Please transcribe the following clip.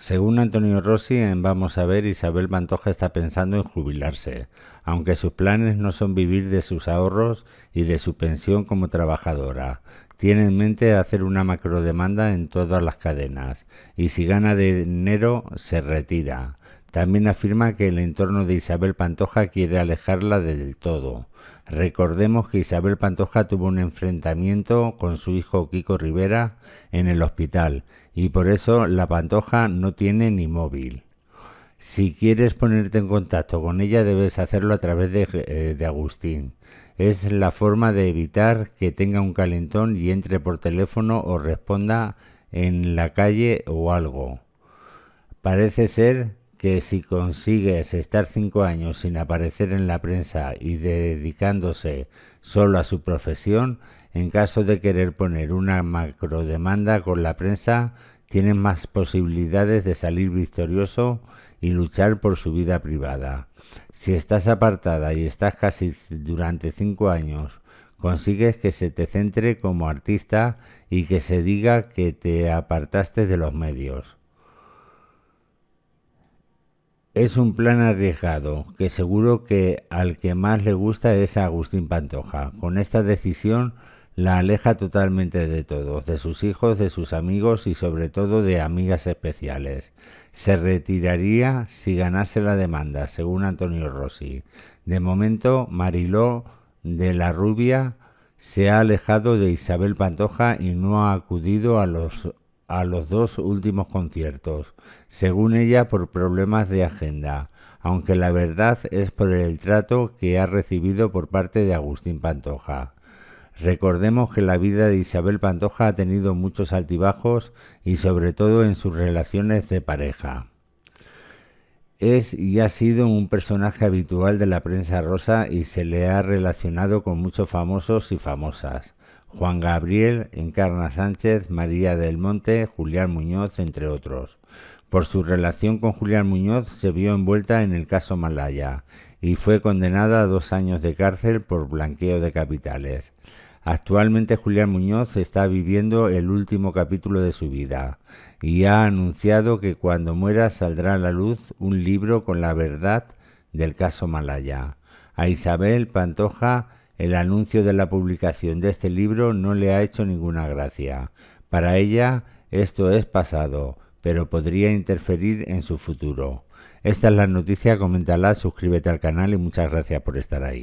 Según Antonio Rossi, en Vamos a ver, Isabel Mantoja está pensando en jubilarse, aunque sus planes no son vivir de sus ahorros y de su pensión como trabajadora. Tiene en mente hacer una macrodemanda en todas las cadenas, y si gana dinero, se retira. También afirma que el entorno de Isabel Pantoja quiere alejarla del todo. Recordemos que Isabel Pantoja tuvo un enfrentamiento con su hijo Kiko Rivera en el hospital y por eso la Pantoja no tiene ni móvil. Si quieres ponerte en contacto con ella debes hacerlo a través de, eh, de Agustín. Es la forma de evitar que tenga un calentón y entre por teléfono o responda en la calle o algo. Parece ser que si consigues estar cinco años sin aparecer en la prensa y dedicándose solo a su profesión, en caso de querer poner una macrodemanda con la prensa, tienes más posibilidades de salir victorioso y luchar por su vida privada. Si estás apartada y estás casi durante cinco años, consigues que se te centre como artista y que se diga que te apartaste de los medios. Es un plan arriesgado, que seguro que al que más le gusta es a Agustín Pantoja. Con esta decisión la aleja totalmente de todos, de sus hijos, de sus amigos y sobre todo de amigas especiales. Se retiraría si ganase la demanda, según Antonio Rossi. De momento, Mariló de la Rubia se ha alejado de Isabel Pantoja y no ha acudido a los a los dos últimos conciertos, según ella por problemas de agenda, aunque la verdad es por el trato que ha recibido por parte de Agustín Pantoja. Recordemos que la vida de Isabel Pantoja ha tenido muchos altibajos y sobre todo en sus relaciones de pareja. Es y ha sido un personaje habitual de la prensa rosa y se le ha relacionado con muchos famosos y famosas. Juan Gabriel, Encarna Sánchez, María del Monte, Julián Muñoz, entre otros. Por su relación con Julián Muñoz se vio envuelta en el caso Malaya y fue condenada a dos años de cárcel por blanqueo de capitales. Actualmente Julián Muñoz está viviendo el último capítulo de su vida y ha anunciado que cuando muera saldrá a la luz un libro con la verdad del caso Malaya. A Isabel Pantoja el anuncio de la publicación de este libro no le ha hecho ninguna gracia. Para ella esto es pasado, pero podría interferir en su futuro. Esta es la noticia, coméntala, suscríbete al canal y muchas gracias por estar ahí.